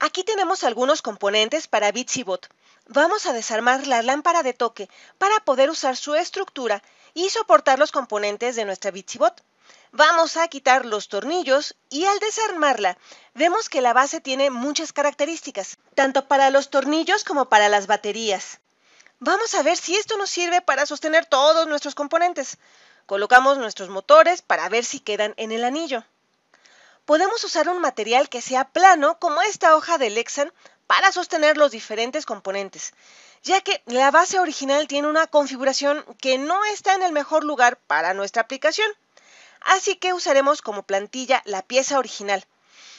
Aquí tenemos algunos componentes para Bitsybot. Vamos a desarmar la lámpara de toque para poder usar su estructura y soportar los componentes de nuestra Bitsybot. Vamos a quitar los tornillos y al desarmarla vemos que la base tiene muchas características, tanto para los tornillos como para las baterías. Vamos a ver si esto nos sirve para sostener todos nuestros componentes. Colocamos nuestros motores para ver si quedan en el anillo podemos usar un material que sea plano como esta hoja de Lexan para sostener los diferentes componentes, ya que la base original tiene una configuración que no está en el mejor lugar para nuestra aplicación. Así que usaremos como plantilla la pieza original.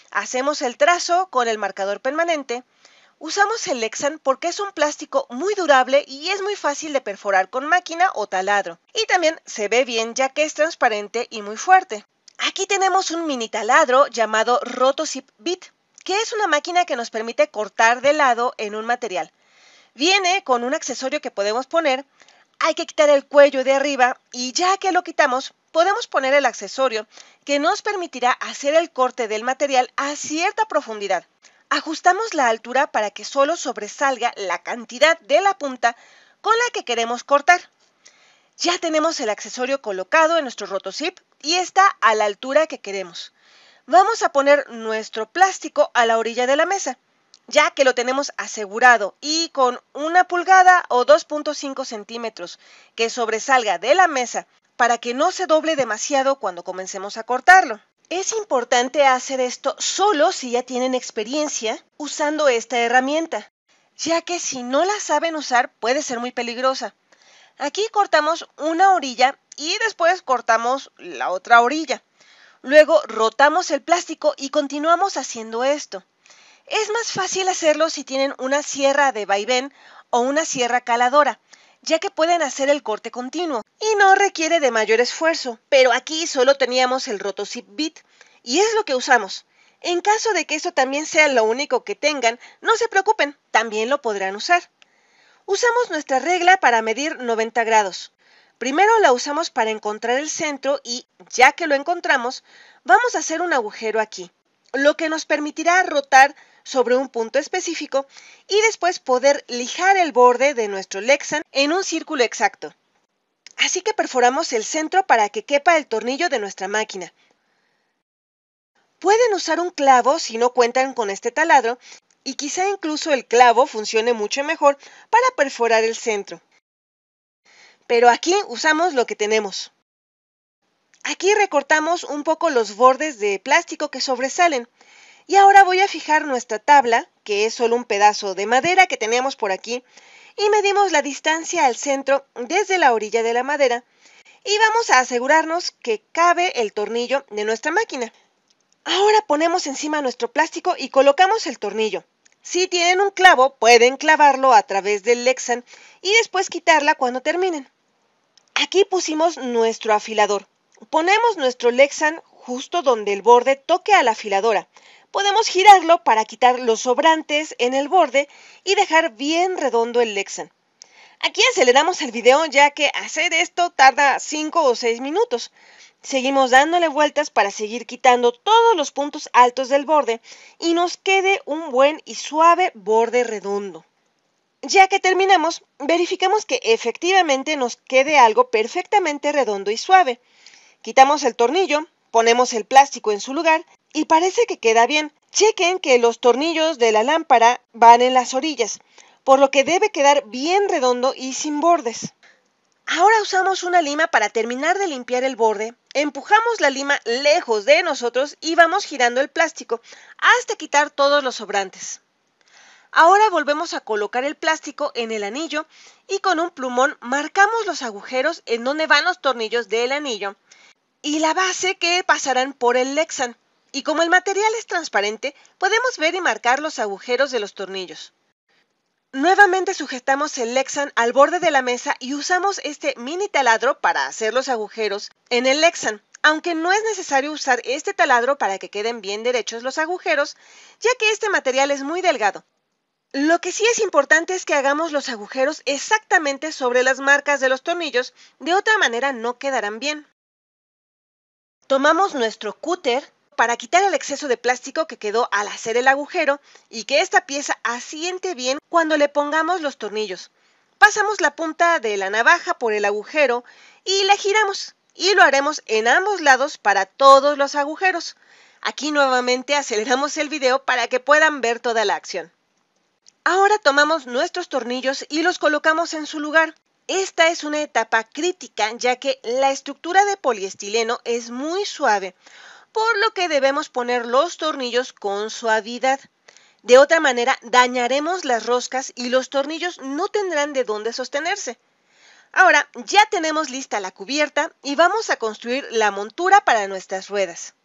Hacemos el trazo con el marcador permanente. Usamos el Lexan porque es un plástico muy durable y es muy fácil de perforar con máquina o taladro. Y también se ve bien ya que es transparente y muy fuerte. Aquí tenemos un mini taladro llamado Rotosip Bit, que es una máquina que nos permite cortar de lado en un material. Viene con un accesorio que podemos poner, hay que quitar el cuello de arriba y ya que lo quitamos, podemos poner el accesorio que nos permitirá hacer el corte del material a cierta profundidad. Ajustamos la altura para que solo sobresalga la cantidad de la punta con la que queremos cortar. Ya tenemos el accesorio colocado en nuestro rotosip y está a la altura que queremos. Vamos a poner nuestro plástico a la orilla de la mesa, ya que lo tenemos asegurado y con una pulgada o 2.5 centímetros que sobresalga de la mesa para que no se doble demasiado cuando comencemos a cortarlo. Es importante hacer esto solo si ya tienen experiencia usando esta herramienta, ya que si no la saben usar puede ser muy peligrosa. Aquí cortamos una orilla y después cortamos la otra orilla. Luego rotamos el plástico y continuamos haciendo esto. Es más fácil hacerlo si tienen una sierra de vaivén o una sierra caladora, ya que pueden hacer el corte continuo y no requiere de mayor esfuerzo, pero aquí solo teníamos el roto zip bit y es lo que usamos. En caso de que esto también sea lo único que tengan, no se preocupen, también lo podrán usar. Usamos nuestra regla para medir 90 grados. Primero la usamos para encontrar el centro y, ya que lo encontramos, vamos a hacer un agujero aquí, lo que nos permitirá rotar sobre un punto específico y después poder lijar el borde de nuestro lexan en un círculo exacto. Así que perforamos el centro para que quepa el tornillo de nuestra máquina. Pueden usar un clavo si no cuentan con este taladro y quizá incluso el clavo funcione mucho mejor para perforar el centro. Pero aquí usamos lo que tenemos. Aquí recortamos un poco los bordes de plástico que sobresalen. Y ahora voy a fijar nuestra tabla, que es solo un pedazo de madera que tenemos por aquí, y medimos la distancia al centro desde la orilla de la madera. Y vamos a asegurarnos que cabe el tornillo de nuestra máquina. Ahora ponemos encima nuestro plástico y colocamos el tornillo. Si tienen un clavo, pueden clavarlo a través del Lexan y después quitarla cuando terminen. Aquí pusimos nuestro afilador. Ponemos nuestro Lexan justo donde el borde toque a la afiladora. Podemos girarlo para quitar los sobrantes en el borde y dejar bien redondo el Lexan. Aquí aceleramos el video ya que hacer esto tarda 5 o 6 minutos. Seguimos dándole vueltas para seguir quitando todos los puntos altos del borde y nos quede un buen y suave borde redondo. Ya que terminamos, verificamos que efectivamente nos quede algo perfectamente redondo y suave. Quitamos el tornillo, ponemos el plástico en su lugar y parece que queda bien. Chequen que los tornillos de la lámpara van en las orillas por lo que debe quedar bien redondo y sin bordes. Ahora usamos una lima para terminar de limpiar el borde, empujamos la lima lejos de nosotros y vamos girando el plástico hasta quitar todos los sobrantes. Ahora volvemos a colocar el plástico en el anillo y con un plumón marcamos los agujeros en donde van los tornillos del anillo y la base que pasarán por el Lexan. Y como el material es transparente, podemos ver y marcar los agujeros de los tornillos. Nuevamente sujetamos el lexan al borde de la mesa y usamos este mini taladro para hacer los agujeros en el lexan. Aunque no es necesario usar este taladro para que queden bien derechos los agujeros, ya que este material es muy delgado. Lo que sí es importante es que hagamos los agujeros exactamente sobre las marcas de los tornillos, de otra manera no quedarán bien. Tomamos nuestro cúter para quitar el exceso de plástico que quedó al hacer el agujero y que esta pieza asiente bien cuando le pongamos los tornillos. Pasamos la punta de la navaja por el agujero y la giramos y lo haremos en ambos lados para todos los agujeros. Aquí nuevamente aceleramos el video para que puedan ver toda la acción. Ahora tomamos nuestros tornillos y los colocamos en su lugar. Esta es una etapa crítica ya que la estructura de poliestileno es muy suave, por lo que debemos poner los tornillos con suavidad. De otra manera, dañaremos las roscas y los tornillos no tendrán de dónde sostenerse. Ahora, ya tenemos lista la cubierta y vamos a construir la montura para nuestras ruedas.